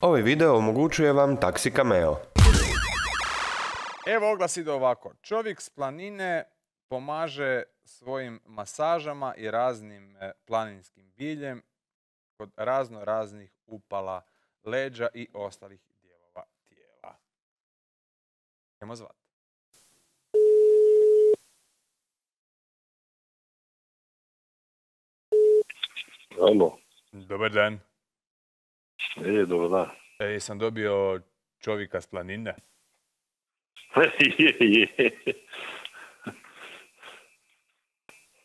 Ovaj video omogućuje vam Taksi Cameo. Evo oglas ide ovako. Čovjek s planine pomaže svojim masažama i raznim e, planinskim biljem kod razno raznih upala leđa i ostalih dijelova tijela. Idemo zvati. Dobar dan. E, dobro da. E, jesam dobio čovjeka s planine?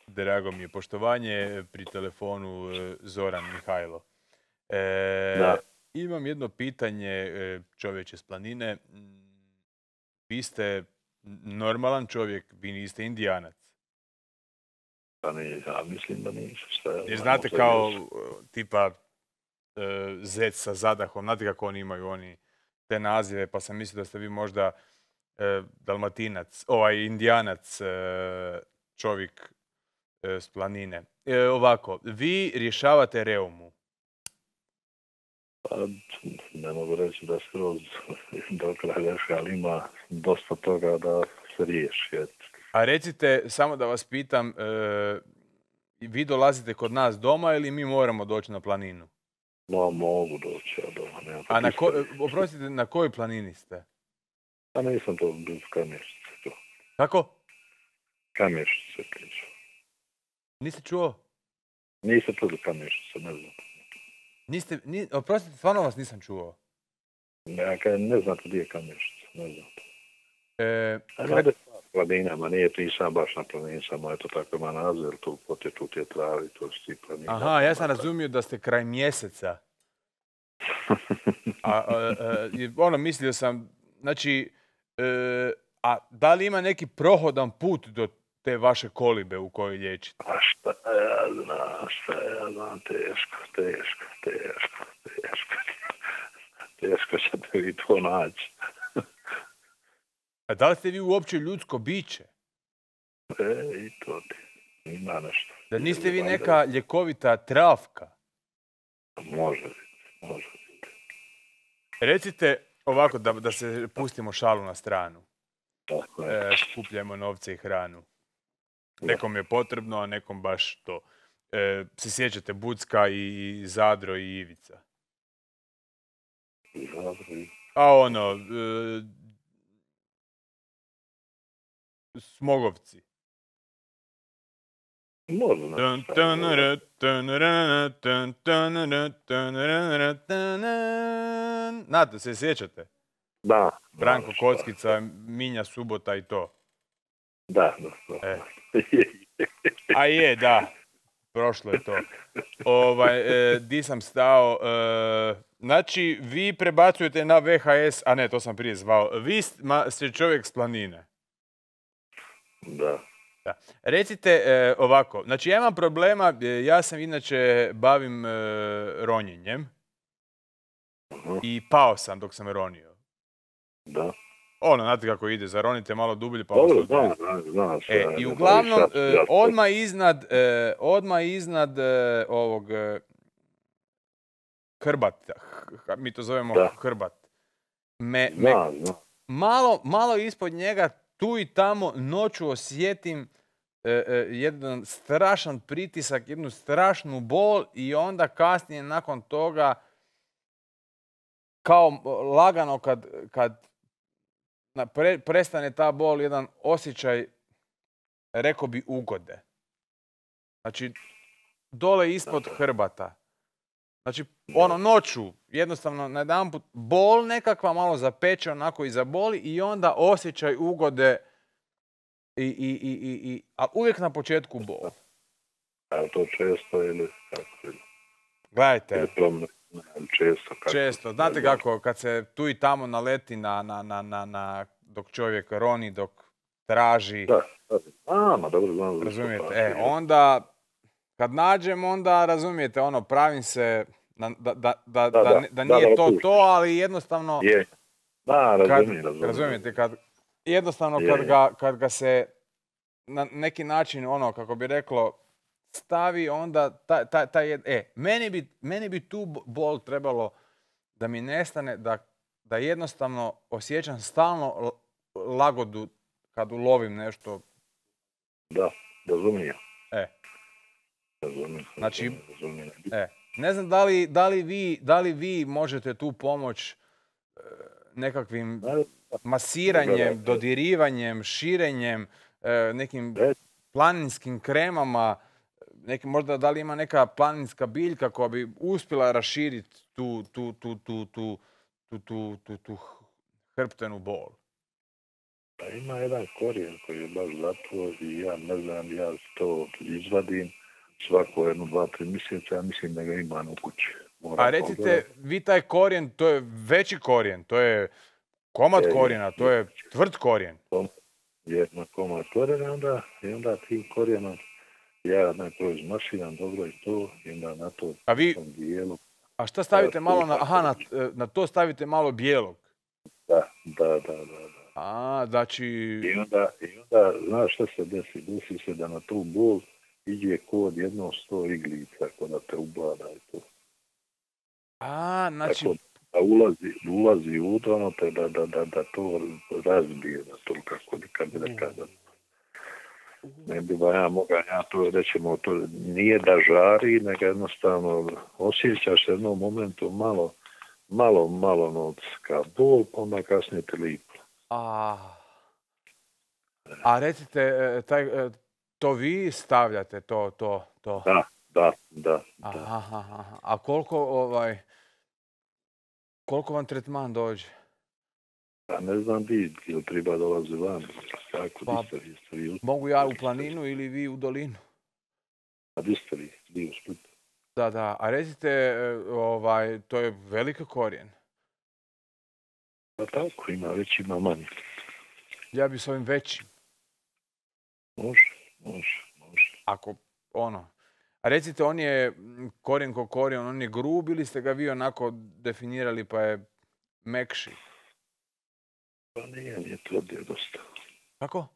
Drago mi je poštovanje pri telefonu e, Zoran Mihajlo. E, Imam jedno pitanje e, čovječe s planine. Mm, vi ste normalan čovjek, vi niste indijanac. Pa ne, ja mislim da znate kao tipa Eh, zec sa Zadahom, znate kako oni imaju oni te nazive, pa sam mislio da ste vi možda eh, Dalmatinac, ovaj Indijanac, eh, čovjek s planine. ovako, vi rješavate reumu. Pa, ne mogu reći da roz do kraja ali ima dosta toga da se riješi. A recite, samo da vas pitam, vi dolazite kod nas doma ili mi moramo doći na planinu? No, mogu doći od ja A na ko, oprostite, na kojoj planini ste? Pa nisam to blizu Kamješice tu. Kako? Kamješice pričao. Nisi čuo? Nisam to za Kamješice, ne znam. Niste, ni, oprostite, stvarno vas nisam čuo. Ne, ne znam gdje je Kamješica, ne znam. E, kad planinama, nije nisam baš na planinama, eto tako ima naziv, tu potječu tu travi, to su ti planinama. Aha, ja sam razumio da ste kraj mjeseca. A, ono, mislio sam, znači, e, a da li ima neki prohodan put do te vaše kolibe u kojoj liječite? A šta ja znam, šta ja znam, teško, teško, teško, teško. Teško ćete vi to naći da li ste vi uopće ljudsko biće? E, i to Ima nešto. Da niste vi neka ljekovita travka? Može biti, može biti. Recite ovako, da, da se pustimo šalu na stranu. Tako je. E, novce i hranu. Nekom je potrebno, a nekom baš to. E, se sjećate Bucka i Zadro i Ivica? A ono, e, Smogovci. Možda se sjećate? Da. Branko Kockica, Minja Subota i to. Da, da. A je, da. Prošlo je to. Ovaj, di sam stao? znači, vi prebacujete na VHS, a ne, to sam prije zvao. Vi ste čovjek s planine. Da. Recite e, ovako, znači ja imam problema, e, ja sam inače bavim e, ronjenjem mhm. i pao sam dok sam ronio. Da. Ono, znate kako ide, zaronite malo dublje pa Dobro, da, da, da, e, I uglavnom, odma e, odmah iznad, odmah iznad ovog h, mi to zovemo hrbat, me, me malo, malo ispod njega tu i tamo noću osjetim e, e, jedan strašan pritisak, jednu strašnu bol i onda kasnije nakon toga kao lagano kad, kad prestane ta bol jedan osjećaj rekao bi ugode. Znači, dole ispod hrbata. Znači, ono, noću, jednostavno, na jedan bol nekakva, malo zapeče, onako i zaboli i onda osjećaj ugode i, i, i, i, a uvijek na početku bol. A to često ili kako Gledajte. Često. Kako često. Znate kako, kad se tu i tamo naleti na, na, na, na, dok čovjek roni, dok traži. Da, da. dobro znam. Razumijete, e, onda kad nađem onda razumijete ono pravim se da, da, da, da nije to to, ali jednostavno je. Da, razumijem, razumijem. Razumijete, kad, jednostavno kad, Ga, kad ga se na neki način, ono, kako bi reklo, stavi onda taj, taj, e, meni bi, meni bi tu bol trebalo da mi nestane, da, da jednostavno osjećam stalno lagodu kad ulovim nešto. Da, razumijem. E. Znači, E, ne znam da li, da, li vi, da li vi možete tu pomoć e, nekakvim masiranjem, dodirivanjem, širenjem, e, nekim planinskim kremama, neki, možda da li ima neka planinska biljka koja bi uspjela raširiti tu, tu, tu, tu, tu, tu, tu, hrptenu bol? Pa ima jedan korijen koji je baš zato i ja ne znam, ja to izvadim svako jedno, dva, tri mjeseca, ja mislim da ga imam u kući. A recite, vi taj korijen, to je veći korijen, to je komad korijena, to je tvrd korijen. Jedna komad korijena, onda, i onda tim korijenom ja na to dobro i to, i onda na to A vi, A šta stavite malo na, aha, e, na, to stavite malo bijelog? Da, da, da, da. A, znači... I onda, znaš šta se desi? Desi se da na tu bol iđe kod jedno sto iglica ako na te ublada i to. A, znači... Tako da ulazi, ulazi u to, te da, da, da, da to razbije, na to kako bi kad bi mm. ne bi ja moga ja to rećemo, to nije da žari, nego jednostavno osjećaš jednom momentu malo, malo, malo nocka bol, pa onda kasnije te lipo. A, a recite, e, e, taj, e, to vi stavljate to, to, to? Da, da, da. Aha, A koliko ovaj... Koliko vam tretman dođe? Pa ne znam di, ili treba dolazi vam, Kako, pa, ste ste Mogu ja u planinu ili vi u dolinu? A pa di ste vi, di u Splitu. Da, da. A rezite, e, ovaj, to je velika korijen. Pa tako, ima već, ima manje. Ja bi s ovim većim. Može. Može, može. Ako, ono, recite, on je mm, korijen ko korijen, on je grub ili ste ga vi onako definirali pa je mekši? Pa nije, nije tvrd je dosta. Kako?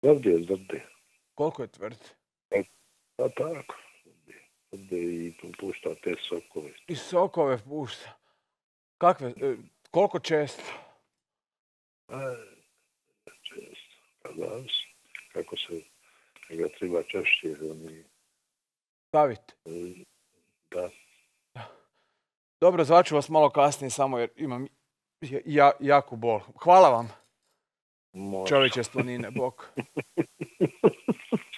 Tvrd je, Koliko je tvrd? Pa, pa tako. Tvrd i pušta te sokove. I sokove pušta. Kakve, e, koliko često? A, pa, često, pa kako se ga treba češće staviti. E, da. Dobro, zvaču vas malo kasnije samo jer imam ja, jaku bol. Hvala vam. Čovječe s bok.